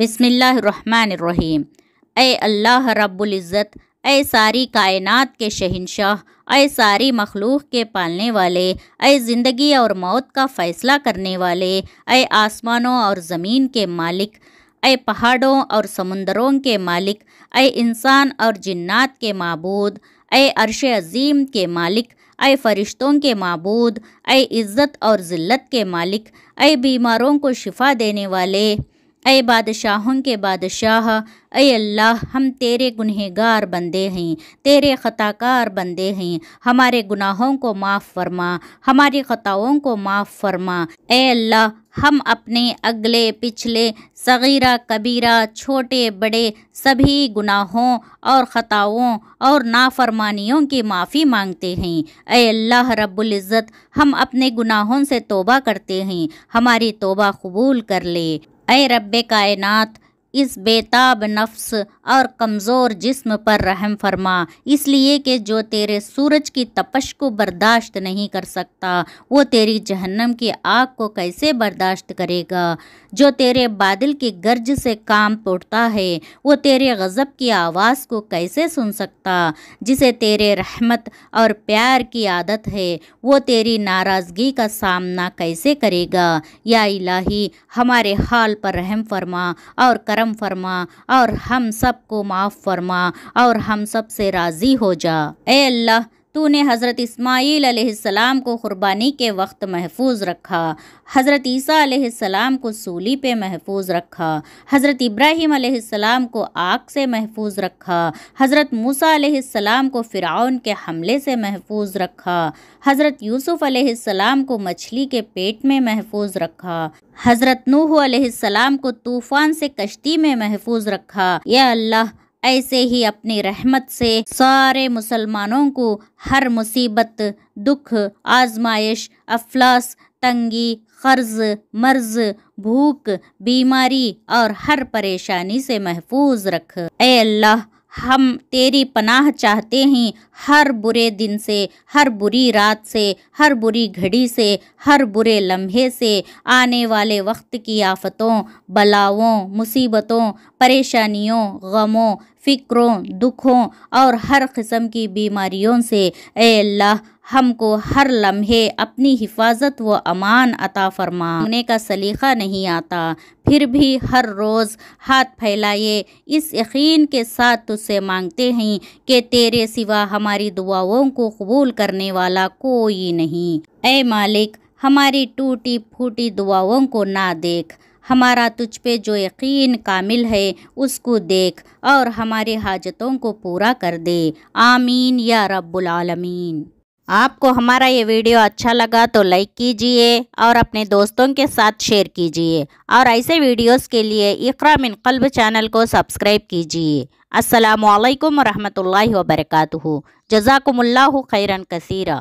बिसमीम ए अल्लाह रब्ज़त ए सारी कायनात के शहनशाह ए सारी मखलूक के पालने वाले ए ज़िंदगी और मौत का फ़ैसला करने वाले ए आसमानों और ज़मीन के मालिक ए पहाड़ों और समुंदरों के मालिक ए इंसान और जन्ात के मबूद ए अरश अज़ीम के मालिक ए फ़रिश्तों के मबूद ए इज़्ज़त और ज़िल्लत के मालिक ए बीमारों को शिफा देने वाले अय बादशाहों के बादशाह अय अल्लाह हम तेरे गुनहगार बंदे हैं तेरे ख़ताकार बंदे हैं हमारे गुनाहों को माफ़ फरमा हमारी ख़ताओं को माफ़ फरमा अय अल्लाह हम अपने अगले पिछले सगीरा कबीरा छोटे बड़े सभी गुनाहों और ख़ताओं और नाफरमानियों की माफ़ी मांगते हैं अय अल्लाह रब्बुल इज़्ज़त हम अपने गुनाहों से तोबा करते हैं हमारी तोबा कबूल कर ले अय रब्बे कायनात इस बेताब नफ्स और कमज़ोर जिस्म पर रहम फरमा इसलिए कि जो तेरे सूरज की तपश को बर्दाश्त नहीं कर सकता वो तेरी जहन्नम की आग को कैसे बर्दाश्त करेगा जो तेरे बादल की गर्ज से काम तोड़ता है वो तेरे गज़ब की आवाज़ को कैसे सुन सकता जिसे तेरे रहमत और प्यार की आदत है वो तेरी नाराज़गी का सामना कैसे करेगा या इलाही हमारे हाल पर रहम फरमा और करम करम फरमा और हम सब को माफ़ फरमा और हम सब से राज़ी हो जा ए अल्लाह तूने हज़रत इस्माईल सलाम को क़ुरबानी के वक्त महफूज रखा हज़रत ईसा को सूली पे महफूज रखा हज़रत इब्राहीम को आग से महफूज रखा हज़रत मूसा सलाम को फ़िरौन के हमले से महफूज रखा हज़रत यूसुफ़ को मछली के पेट में महफूज रखा हज़रत नूह सलाम को तूफ़ान से कश्ती में महफूज रखा या अल्लाह ऐसे ही अपनी रहमत से सारे मुसलमानों को हर मुसीबत दुख आजमाइश अफलास तंगी कर्ज मर्ज भूख बीमारी और हर परेशानी से महफूज रख ए अल्लाह हम तेरी पनाह चाहते हैं हर बुरे दिन से हर बुरी रात से हर बुरी घड़ी से हर बुरे लम्हे से आने वाले वक्त की आफतों बलाओं मुसीबतों परेशानियों गमों फ़िक्रों दुखों और हर किस्म की बीमारियों से ए अल्लाह हमको हर लम्हे अपनी हिफाजत व अमान अता फरमा उन्हें का सलीका नहीं आता फिर भी हर रोज़ हाथ फैलाए इस यकीन के साथ तुझसे मांगते हैं कि तेरे सिवा हमारी दुआओं को कबूल करने वाला कोई नहीं ए मालिक हमारी टूटी फूटी दुआओं को ना देख हमारा तुझ पे जो यकीन कामिल है उसको देख और हमारे हाजतों को पूरा कर दे आमीन या रब्बुल आलमीन आपको हमारा ये वीडियो अच्छा लगा तो लाइक कीजिए और अपने दोस्तों के साथ शेयर कीजिए और ऐसे वीडियोस के लिए इकरा मिन कल्ब चैनल को सब्सक्राइब कीजिए असलकम वरहमल वर्क जजाकम्ला खैरन कसीरा